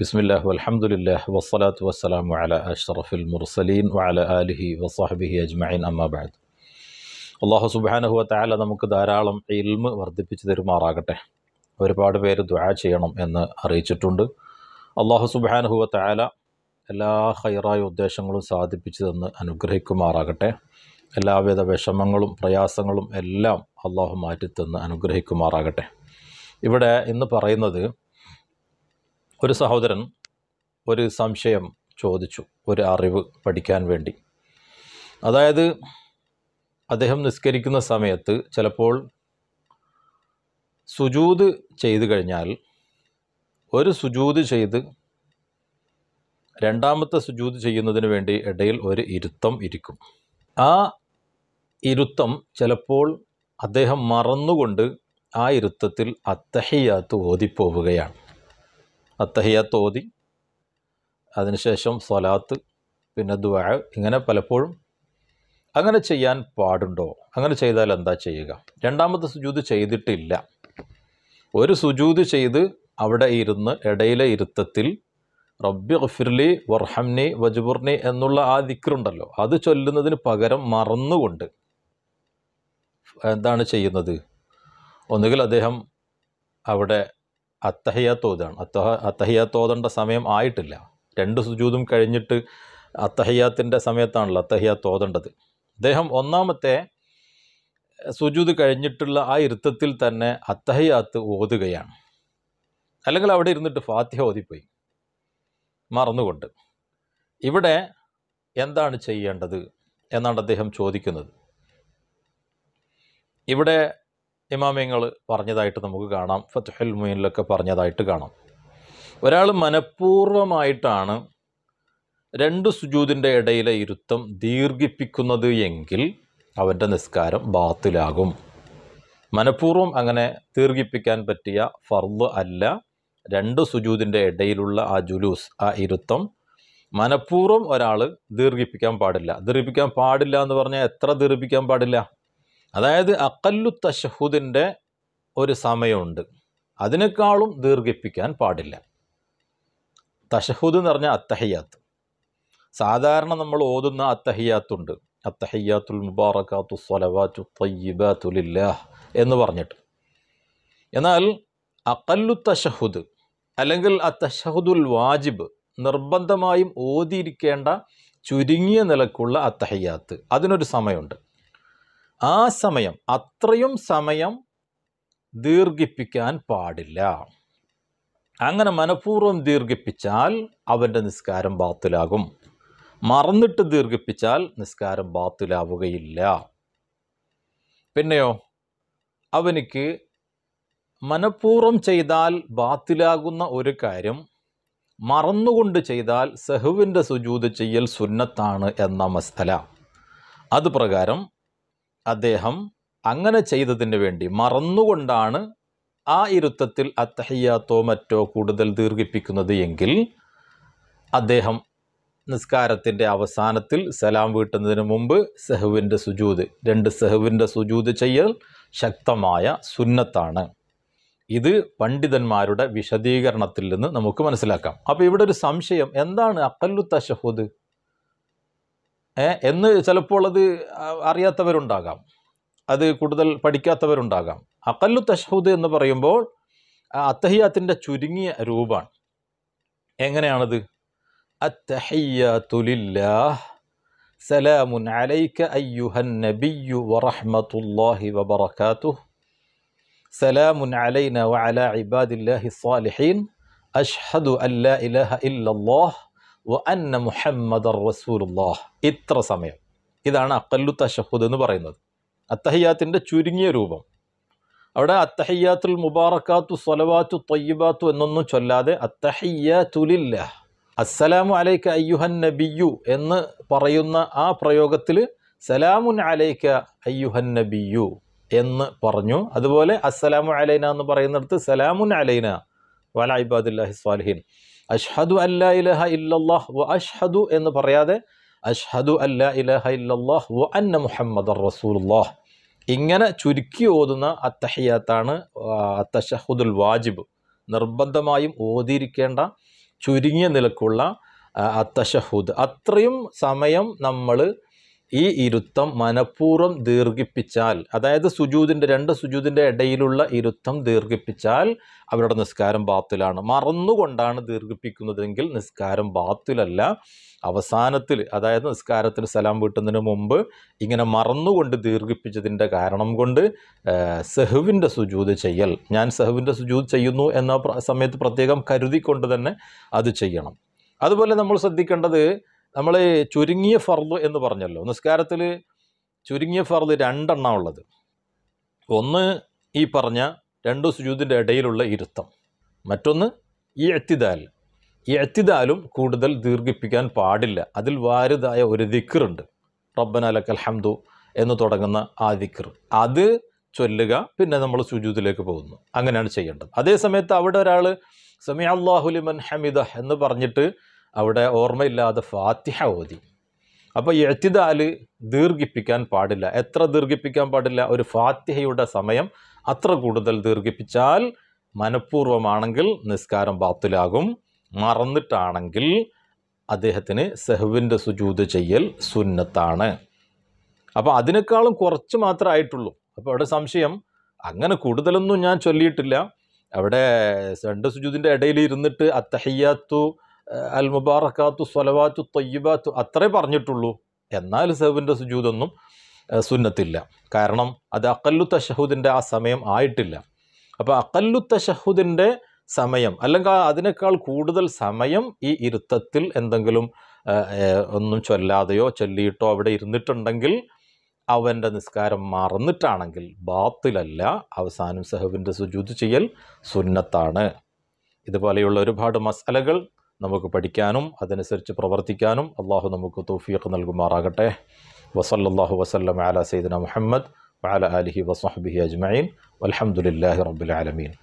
ബിസ്മില്ലാഹു അലഹമുല്ലാഹ് വസ്സലാത്തു വസ്സലാമു അല അഷ്റഫുൽ മുർസലീൻ വഅല ആലിഹി വസാഹബിഹി അജ്മൈൻ അമ്മാബാദ് അള്ളാഹു സുബാനഹു താല നമുക്ക് ധാരാളം ഇൽമ് വർദ്ധിപ്പിച്ചു തരുമാറാകട്ടെ ഒരുപാട് പേര് ദ്വാ ചെയ്യണം എന്ന് അറിയിച്ചിട്ടുണ്ട് അള്ളാഹു സുബാനഹു താല എല്ലാ ഹൈറായ ഉദ്ദേശങ്ങളും സാധിപ്പിച്ചു തന്ന് അനുഗ്രഹിക്കുമാറാകട്ടെ എല്ലാവിധ വിഷമങ്ങളും പ്രയാസങ്ങളും എല്ലാം അള്ളാഹു മാറ്റിത്തന്ന് അനുഗ്രഹിക്കുമാറാകട്ടെ ഇവിടെ ഇന്ന് പറയുന്നത് ഒരു സഹോദരൻ ഒരു സംശയം ചോദിച്ചു ഒരു അറിവ് പഠിക്കാൻ വേണ്ടി അതായത് അദ്ദേഹം നിസ്കരിക്കുന്ന സമയത്ത് ചിലപ്പോൾ സുജൂത് ചെയ്തു കഴിഞ്ഞാൽ ഒരു സുജൂത് ചെയ്ത് രണ്ടാമത്തെ സുജൂത് ചെയ്യുന്നതിന് വേണ്ടി ഇടയിൽ ഒരു ഇരുത്തം ഇരിക്കും ആ ഇരുത്തം ചിലപ്പോൾ അദ്ദേഹം മറന്നുകൊണ്ട് ആ ഇരുത്തത്തിൽ അത്തഹിയാത്ത് ഓതിപ്പോവുകയാണ് ഓതി അതിനുശേഷം സ്വലാത്ത് പിന്നെ ദുആ ഇങ്ങനെ പലപ്പോഴും അങ്ങനെ ചെയ്യാൻ പാടുണ്ടോ അങ്ങനെ ചെയ്താൽ എന്താ ചെയ്യുക രണ്ടാമത്തെ സുജൂത് ചെയ്തിട്ടില്ല ഒരു സുജൂത് ചെയ്ത് അവിടെ ഇരുന്ന് ഇടയിലെ ഇരുത്തത്തിൽ റബ്ബി ഗഫിർലി വർഹംനി വജുബുർണി എന്നുള്ള ആ ദിക്റുണ്ടല്ലോ അത് ചൊല്ലുന്നതിന് പകരം മറന്നുകൊണ്ട് എന്താണ് ചെയ്യുന്നത് ഒന്നുകിൽ അദ്ദേഹം അവിടെ അത്തഹയ്യാത്തോതാണ് അത്തഹ അത്തഹയ്യാത്ത് സമയം ആയിട്ടില്ല രണ്ട് സുജൂതും കഴിഞ്ഞിട്ട് അത്തഹയ്യാത്തിൻ്റെ സമയത്താണല്ലോ അത്തഹയ്യാത്ത് ഓതേണ്ടത് അദ്ദേഹം ഒന്നാമത്തെ സുജൂത് കഴിഞ്ഞിട്ടുള്ള ആ ഇരുത്തത്തിൽ തന്നെ അത്തഹയ്യാത്ത് ഓതുകയാണ് അല്ലെങ്കിൽ അവിടെ ഇരുന്നിട്ട് ഫാത്തിഹ ഓതിപ്പോയി മറന്നുകൊണ്ട് ഇവിടെ എന്താണ് ചെയ്യേണ്ടത് എന്നാണ് അദ്ദേഹം ചോദിക്കുന്നത് ഇവിടെ ഇമാമിയങ്ങൾ പറഞ്ഞതായിട്ട് നമുക്ക് കാണാം ഫത്തുഹൽ മുയിനിലൊക്കെ പറഞ്ഞതായിട്ട് കാണാം ഒരാൾ മനഃപൂർവ്വമായിട്ടാണ് രണ്ട് സുജൂതിൻ്റെ ഇടയിലെ ഇരുത്തം ദീർഘിപ്പിക്കുന്നത് എങ്കിൽ അവൻ്റെ നിസ്കാരം ബാത്തിലാകും മനഃപൂർവ്വം അങ്ങനെ ദീർഘിപ്പിക്കാൻ പറ്റിയ ഫർദ് അല്ല രണ്ട് സുജൂതിൻ്റെ ഇടയിലുള്ള ആ ജുലൂസ് ആ ഇരുത്തം മനഃപൂർവ്വം ഒരാൾ ദീർഘിപ്പിക്കാൻ പാടില്ല ദീർഘിപ്പിക്കാൻ പാടില്ല എന്ന് പറഞ്ഞാൽ എത്ര ദീർഘിപ്പിക്കാൻ പാടില്ല അതായത് അക്കല്ലു തഷഹുദിൻ്റെ ഒരു സമയമുണ്ട് അതിനേക്കാളും ദീർഘിപ്പിക്കാൻ പാടില്ല തഷഹുദ് എന്ന് പറഞ്ഞാൽ അത്തഹയ്യാത്ത് സാധാരണ നമ്മൾ ഓതുന്ന അത്തഹയ്യാത്തുണ്ട് അത്തഹയ്യാത്തുൽ മുബാറക്കാത്തു സ്വലവാത്തു തയ്യബാത്തുലില്ലാ എന്ന് പറഞ്ഞിട്ട് എന്നാൽ അക്കല്ലു തഷഹുദ് അല്ലെങ്കിൽ ആ തഷഹുദുൽ വാജിബ് നിർബന്ധമായും ഓതിയിരിക്കേണ്ട ചുരുങ്ങിയ നിലക്കുള്ള അത്തഹയ്യാത്ത് അതിനൊരു സമയമുണ്ട് ആ സമയം അത്രയും സമയം ദീർഘിപ്പിക്കാൻ പാടില്ല അങ്ങനെ മനഃപൂർവ്വം ദീർഘിപ്പിച്ചാൽ അവൻ്റെ നിസ്കാരം ബാത്തിലാകും മറന്നിട്ട് ദീർഘിപ്പിച്ചാൽ നിസ്കാരം ബാത്തിലാവുകയില്ല പിന്നെയോ അവനിക്ക് മനഃപൂർവ്വം ചെയ്താൽ ബാത്തിലാകുന്ന ഒരു കാര്യം മറന്നുകൊണ്ട് ചെയ്താൽ സെഹുവിൻ്റെ സുജൂത് ചെയ്യൽ സുന്നത്താണ് എന്ന മസ്തല അത് പ്രകാരം അദ്ദേഹം അങ്ങനെ ചെയ്തതിന് വേണ്ടി മറന്നുകൊണ്ടാണ് ആ ഇരുത്തത്തിൽ അത്തഹയ്യാത്തോ മറ്റോ കൂടുതൽ ദീർഘിപ്പിക്കുന്നത് എങ്കിൽ അദ്ദേഹം നിസ്കാരത്തിൻ്റെ അവസാനത്തിൽ സലാം വീട്ടുന്നതിന് മുമ്പ് സെഹുവിൻ്റെ സുജൂത് രണ്ട് സെഹുവിൻ്റെ സുജൂത് ചെയ്യൽ ശക്തമായ സുന്നത്താണ് ഇത് പണ്ഡിതന്മാരുടെ വിശദീകരണത്തിൽ നിന്ന് നമുക്ക് മനസ്സിലാക്കാം അപ്പോൾ ഇവിടെ ഒരു സംശയം എന്താണ് അക്കല്ലു തശഹുദ് എന്ന് ചിലപ്പോൾ അത് അറിയാത്തവരുണ്ടാകാം അത് കൂടുതൽ പഠിക്കാത്തവരുണ്ടാകാം അക്കല്ലു തഷ്ഹൂദ് എന്ന് പറയുമ്പോൾ അത്തഹിയാത്തിൻ്റെ ചുരുങ്ങിയ രൂപമാണ് എങ്ങനെയാണത് അത്തഹിയാത്തുലില്ലാഹ് സലാമുൻ അലൈക അയ്യുഹൻ നബിയു വറഹ്മത്തുല്ലാഹി വബറകാതുഹു സലാമുൻ അലൈന വഅല ഇബാദില്ലാഹി സ്വാലിഹീൻ അഷ്ഹദു അല്ലാ ഇലഹ ഇല്ലല്ലാഹ് അന്ന മുഹമ്മദർ ഇത്ര സമയം ഇതാണ് അക്കല്ലു തഷഹുദ് എന്ന് പറയുന്നത് അത്തഹയ്യാത്തിൻ്റെ ചുരുങ്ങിയ രൂപം അവിടെ അത്തഹയ്യാത്തുൽ മുബാറക്കാത്തു സൊലവാത്തു തൊയ്യബാത്തു എന്നൊന്നും ചൊല്ലാതെ അത്തഹയ്യാത്തുലില്ല അസ്സലാമു അലൈക്ക അയ്യുഹൻ നബിയു എന്ന് പറയുന്ന ആ പ്രയോഗത്തിൽ സലാമുൻ അലൈക്ക അയ്യുഹൻ നബിയു എന്ന് പറഞ്ഞു അതുപോലെ അസ്സലാമു അലൈന എന്ന് പറയുന്നിടത്ത് സലാമുൻ അലൈന വല ഇബാദുല്ലാഹി സ്വാലിഹീൻ അഷ്ഹദു അല്ല ഇലഹ ഇല്ലല്ലാഹ് വ അഷ്ഹദു എന്ന് പറയാതെ അഷ്ഹദു അല്ല ഇലഹ ഇല്ലല്ലാഹ് വ അന്ന മുഹമ്മദ് റസൂലുല്ലാഹ് ഇങ്ങനെ ചുരുക്കി ഓതുന്ന അത്തഹിയാത്താണ് അത്തഷഹുദുൽ വാജിബ് നിർബന്ധമായും ഓതിയിരിക്കേണ്ട ചുരുങ്ങിയ നിലക്കുള്ള അത്തഷഹുദ് അത്രയും സമയം നമ്മൾ ഈ ഇരുത്തം മനഃപൂർവ്വം ദീർഘിപ്പിച്ചാൽ അതായത് സുജൂതിൻ്റെ രണ്ട് സുജൂതിൻ്റെ ഇടയിലുള്ള ഇരുത്തം ദീർഘിപ്പിച്ചാൽ അവരുടെ നിസ്കാരം ബാത്തിലാണ് മറന്നുകൊണ്ടാണ് ദീർഘിപ്പിക്കുന്നതെങ്കിൽ നിസ്കാരം ബാത്തിലല്ല അവസാനത്തിൽ അതായത് നിസ്കാരത്തിന് സലാം വീട്ടുന്നതിന് മുമ്പ് ഇങ്ങനെ മറന്നുകൊണ്ട് ദീർഘിപ്പിച്ചതിൻ്റെ കാരണം കൊണ്ട് സെഹുവിൻ്റെ സുജൂത് ചെയ്യൽ ഞാൻ സെഹുവിൻ്റെ സുജൂത് ചെയ്യുന്നു എന്ന സമയത്ത് പ്രത്യേകം കരുതിക്കൊണ്ട് തന്നെ അത് ചെയ്യണം അതുപോലെ നമ്മൾ ശ്രദ്ധിക്കേണ്ടത് നമ്മൾ ചുരുങ്ങിയ ഫർദ് എന്ന് പറഞ്ഞല്ലോ നിസ്കാരത്തിൽ ചുരുങ്ങിയ ഫർദ് രണ്ടെണ്ണം ഉള്ളത് ഒന്ന് ഈ പറഞ്ഞ രണ്ട് സുജൂതിൻ്റെ ഇടയിലുള്ള ഇരുത്തം മറ്റൊന്ന് ഈ എത്തിദാൽ ഈ എത്തിദാലും കൂടുതൽ ദീർഘിപ്പിക്കാൻ പാടില്ല അതിൽ വാരുതായ ഒരു ദിക്കറുണ്ട് റബ്ബനാലക്കൽ ഹംദു എന്ന് തുടങ്ങുന്ന ആ ദിക്കർ അത് ചൊല്ലുക പിന്നെ നമ്മൾ സുജൂതിലേക്ക് പോകുന്നു അങ്ങനെയാണ് ചെയ്യേണ്ടത് അതേ സമയത്ത് അവിടെ ഒരാൾ സമയ അള്ളാഹുലിമൻ ഹമിദ എന്ന് പറഞ്ഞിട്ട് അവിടെ ഓർമ്മയില്ലാതെ ഫാത്തിഹ ഓതി അപ്പോൾ ഈ എത്തിദാൽ ദീർഘിപ്പിക്കാൻ പാടില്ല എത്ര ദീർഘിപ്പിക്കാൻ പാടില്ല ഒരു ഫാത്തിഹയുടെ സമയം അത്ര കൂടുതൽ ദീർഘിപ്പിച്ചാൽ മനഃപൂർവ്വമാണെങ്കിൽ നിസ്കാരം ബാത്തിലാകും മറന്നിട്ടാണെങ്കിൽ അദ്ദേഹത്തിന് സെഹുവിൻ്റെ സുജൂത് ചെയ്യൽ സുന്നത്താണ് അപ്പോൾ അതിനേക്കാളും കുറച്ച് മാത്രമേ ആയിട്ടുള്ളൂ അപ്പോൾ അവിടെ സംശയം അങ്ങനെ കൂടുതലൊന്നും ഞാൻ ചൊല്ലിയിട്ടില്ല അവിടെ രണ്ട് സുജൂതിൻ്റെ ഇടയിൽ ഇരുന്നിട്ട് അത്തഹയ്യാത്തു അൽ മുബാറക്കാത്തു സ്വലവാത്തു തയ്യബാത്തു അത്രേ പറഞ്ഞിട്ടുള്ളൂ എന്നാൽ സേവിൻ്റെ സുജൂതൊന്നും സുന്നത്തില്ല കാരണം അത് അക്കല്ലു തഷഹുദിൻ്റെ ആ സമയം ആയിട്ടില്ല അപ്പോൾ അക്കല്ലു തഷഹുദിൻ്റെ സമയം അല്ലെങ്കിൽ അതിനേക്കാൾ കൂടുതൽ സമയം ഈ ഇരുത്തത്തിൽ എന്തെങ്കിലും ഒന്നും ചൊല്ലാതെയോ ചൊല്ലിയിട്ടോ അവിടെ ഇരുന്നിട്ടുണ്ടെങ്കിൽ അവൻ്റെ നിസ്കാരം മറന്നിട്ടാണെങ്കിൽ ബാത്തിലല്ല അവസാനം സഹബിൻ്റെ സുജൂത് ചെയ്യൽ സുന്നത്താണ് ഇതുപോലെയുള്ള ഒരുപാട് മസലകൾ നമുക്ക് പഠിക്കാനും അതനുസരിച്ച് പ്രവർത്തിക്കാനും അള്ളാഹു നമുക്ക് തൗഫീഖ് നൽകുമാറാകട്ടെ വസല്ലാഹു വസല്ലം ആല സൈദന മുഹമ്മദ് വാല അലിഹി വസ്ഹബിഹി അജ്മൈൻ അലഹമുല്ലാഹി റബുലാലമീൻ